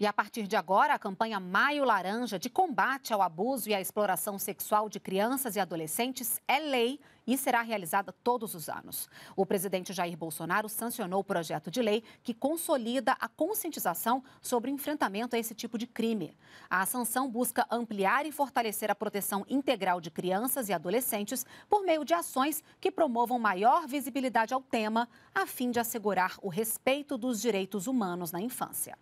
E a partir de agora, a campanha Maio Laranja de combate ao abuso e à exploração sexual de crianças e adolescentes é lei e será realizada todos os anos. O presidente Jair Bolsonaro sancionou o projeto de lei que consolida a conscientização sobre enfrentamento a esse tipo de crime. A sanção busca ampliar e fortalecer a proteção integral de crianças e adolescentes por meio de ações que promovam maior visibilidade ao tema, a fim de assegurar o respeito dos direitos humanos na infância.